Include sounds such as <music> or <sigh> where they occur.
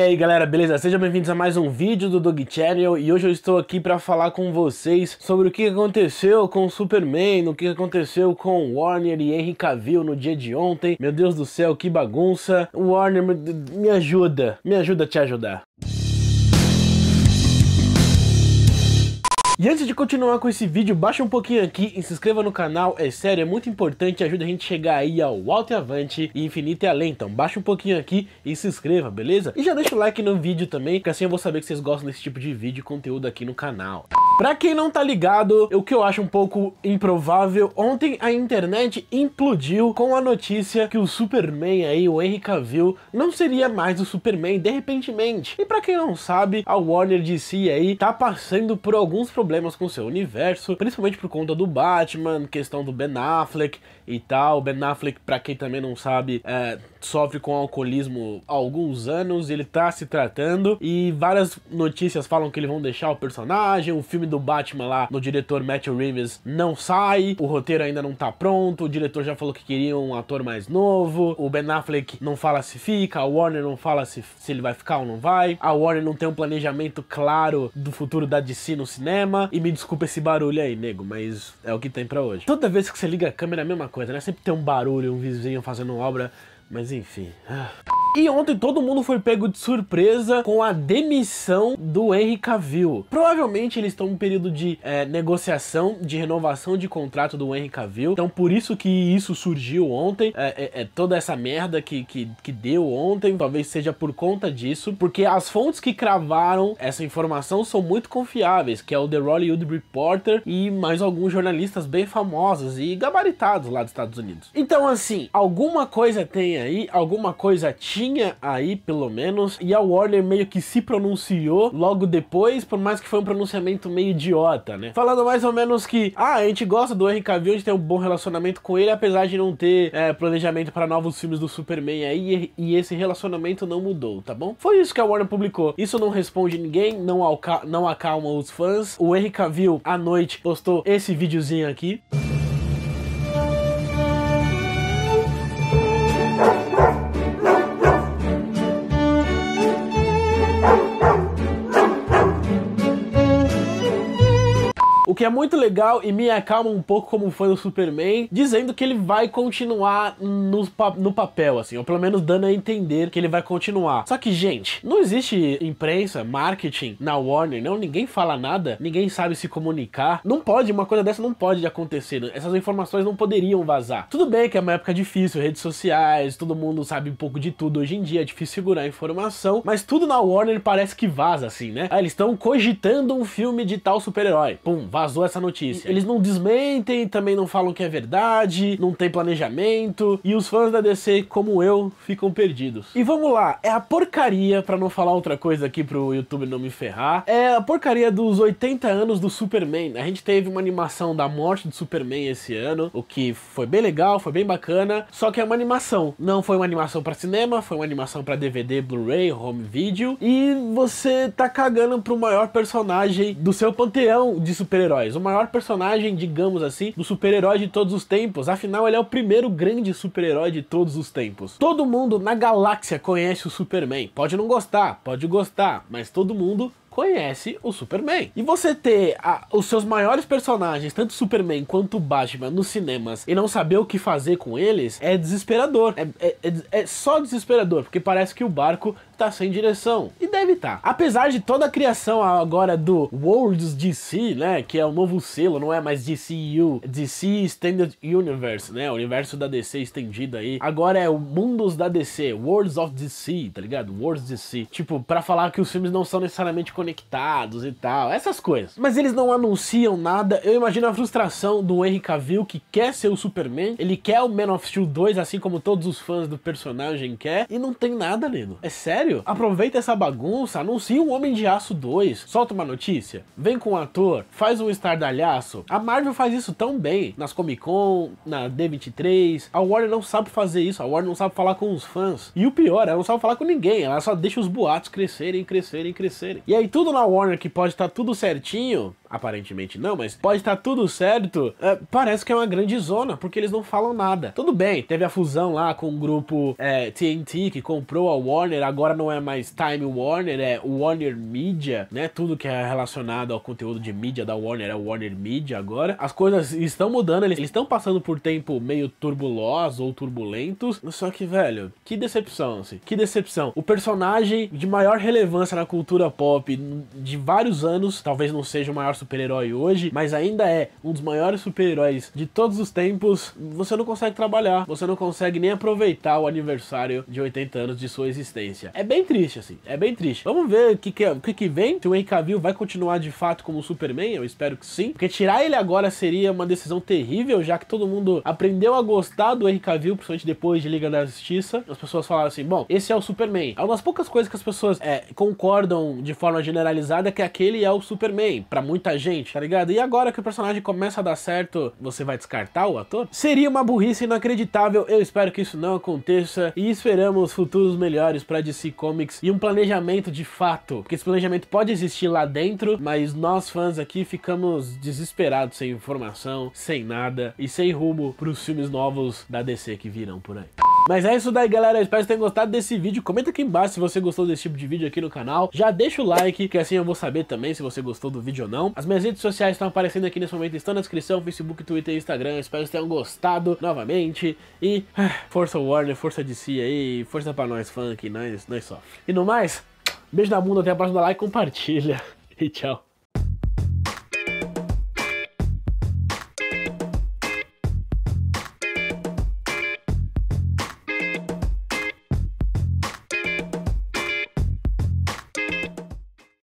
E aí galera, beleza? Sejam bem-vindos a mais um vídeo do Dog Channel e hoje eu estou aqui para falar com vocês sobre o que aconteceu com o Superman, o que aconteceu com Warner e Henry Cavill no dia de ontem. Meu Deus do céu, que bagunça. Warner, me ajuda, me ajuda a te ajudar. E antes de continuar com esse vídeo, baixa um pouquinho aqui e se inscreva no canal, é sério, é muito importante, ajuda a gente a chegar aí ao alto e avante e infinito e além, então baixa um pouquinho aqui e se inscreva, beleza? E já deixa o like no vídeo também, que assim eu vou saber que vocês gostam desse tipo de vídeo e conteúdo aqui no canal. Pra quem não tá ligado, o que eu acho um pouco improvável, ontem a internet implodiu com a notícia que o Superman aí, o Henry Cavill, não seria mais o Superman de repentemente. E pra quem não sabe, a Warner DC aí tá passando por alguns problemas com seu universo, principalmente por conta do Batman, questão do Ben Affleck e tal. Ben Affleck, pra quem também não sabe, é, sofre com alcoolismo há alguns anos, ele tá se tratando e várias notícias falam que eles vão deixar o personagem, o filme do Batman lá, no diretor Matthew Reeves, não sai, o roteiro ainda não tá pronto, o diretor já falou que queria um ator mais novo, o Ben Affleck não fala se fica, a Warner não fala se, se ele vai ficar ou não vai, a Warner não tem um planejamento claro do futuro da DC no cinema, e me desculpa esse barulho aí, nego, mas é o que tem para hoje. Toda vez que você liga a câmera é a mesma coisa, né? Sempre tem um barulho, um vizinho fazendo obra, mas enfim. Ah. E ontem todo mundo foi pego de surpresa com a demissão do Henry Cavill. Provavelmente eles estão em um período de é, negociação, de renovação de contrato do Henry Cavill. Então por isso que isso surgiu ontem, é, é, é, toda essa merda que, que, que deu ontem, talvez seja por conta disso, porque as fontes que cravaram essa informação são muito confiáveis, que é o The Hollywood Reporter e mais alguns jornalistas bem famosos e gabaritados lá dos Estados Unidos. Então assim, alguma coisa tem aí, alguma coisa tinha tinha aí, pelo menos, e a Warner meio que se pronunciou logo depois, por mais que foi um pronunciamento meio idiota, né? Falando mais ou menos que, ah, a gente gosta do Henry Cavill, a gente tem um bom relacionamento com ele, apesar de não ter é, planejamento para novos filmes do Superman aí, e, e, esse relacionamento não mudou, tá bom? Foi isso que a Warner publicou. Isso não responde ninguém, não, não acalma os fãs. O Henry Cavill, à noite, postou esse videozinho aqui. Música que é muito legal e me acalma um pouco como foi o Superman, dizendo que ele vai continuar no, no papel, assim, ou pelo menos dando a entender que ele vai continuar. Só que, gente, não existe imprensa, marketing na Warner, não, ninguém fala nada, ninguém sabe se comunicar. Não pode, uma coisa dessa não pode acontecer. Essas informações não poderiam vazar. Tudo bem que é uma época difícil, redes sociais, todo mundo sabe um pouco de tudo hoje em dia, é difícil segurar a informação, mas tudo na Warner parece que vaza, assim, né? Ah, eles estão cogitando um filme de tal super-herói. Pum, vazou vazou essa notícia. eles não desmentem, também não falam que é verdade, não tem planejamento, e os fãs da DC, como eu, ficam perdidos. E vamos lá, é a porcaria, para não falar outra coisa aqui pro YouTube não me ferrar, é a porcaria dos 80 anos do Superman. A gente teve uma animação da morte do Superman esse ano, o que foi bem legal, foi bem bacana, só que é uma animação. Não foi uma animação para cinema, foi uma animação para DVD, Blu-ray, home video, e você tá cagando pro maior personagem do seu panteão de super super-heróis, o maior personagem, digamos assim, do super-herói de todos os tempos. Afinal, ele é o primeiro grande super-herói de todos os tempos. Todo mundo na galáxia conhece o Superman. Pode não gostar, pode gostar, mas todo mundo conhece o Superman. E você ter a, os seus maiores personagens, tanto Superman quanto Batman, nos cinemas e não saber o que fazer com eles é desesperador. É, é, é, é só desesperador, porque parece que o barco tá sem direção. E deve estar. Tá. Apesar de toda a criação agora do Worlds DC, né? Que é o novo selo, não é mais DCU. DC Extended Universe, né? O universo da DC estendido aí. Agora é o Mundos da DC, Worlds of DC, tá ligado? Worlds DC. Tipo, para falar que os filmes não são necessariamente conectados e tal, essas coisas. Mas eles não anunciam nada. Eu imagino a frustração do Henry Cavill que quer ser o Superman, ele quer o Man of Steel 2, assim como todos os fãs do personagem quer, e não tem nada, nego. É sério? Aproveita essa bagunça, anuncia um Homem de Aço 2, solta uma notícia, vem com um ator, faz um estardalhaço. A Marvel faz isso tão bem nas Comic Con, na D23. A Warner não sabe fazer isso, a Warner não sabe falar com os fãs. E o pior, ela não sabe falar com ninguém, ela só deixa os boatos crescerem, crescerem, crescerem. E aí tudo na Warner que pode estar tá tudo certinho, aparentemente não, mas pode estar tudo certo, é, parece que é uma grande zona, porque eles não falam nada. Tudo bem, teve a fusão lá com o grupo é, TNT, que comprou a Warner, agora não é mais Time Warner, é Warner Media, né? Tudo que é relacionado ao conteúdo de mídia da Warner é Warner Media agora. As coisas estão mudando, eles estão passando por tempo meio turbulosos ou turbulentos, só que, velho, que decepção, assim, que decepção. O personagem de maior relevância na cultura pop de vários anos, talvez não seja o maior super-herói hoje, mas ainda é um dos maiores super-heróis de todos os tempos, você não consegue trabalhar, você não consegue nem aproveitar o aniversário de 80 anos de sua existência. É bem triste, assim, é bem triste. Vamos ver o que, que, o que, que vem, se o Henry Cavill vai continuar de fato como Superman, eu espero que sim, porque tirar ele agora seria uma decisão terrível, já que todo mundo aprendeu a gostar do Henry Cavill, principalmente depois de Liga da Justiça, as pessoas falaram assim, bom, esse é o Superman. Algumas é poucas coisas que as pessoas é, concordam de forma generalizada é que aquele é o Superman, para muita pouca gente, tá ligado? E agora que o personagem começa a dar certo, você vai descartar o ator? Seria uma burrice inacreditável, eu espero que isso não aconteça e esperamos futuros melhores pra DC Comics e um planejamento de fato, porque esse planejamento pode existir lá dentro, mas nós fãs aqui ficamos desesperados sem informação, sem nada e sem rumo pros filmes novos da DC que virão por aí. Mas é isso daí, galera. espero que tenham gostado desse vídeo. Comenta aqui embaixo se você gostou desse tipo de vídeo aqui no canal. Já deixa o like, que assim eu vou saber também se você gostou do vídeo ou não. As minhas redes sociais estão aparecendo aqui nesse momento, estão na descrição, Facebook, Twitter e Instagram. espero que tenham gostado novamente. E ah, força Warner, força DC aí, força pra nós, funk, nós, nós só. E no mais, beijo na bunda, até a próxima, like, compartilha <laughs> e tchau.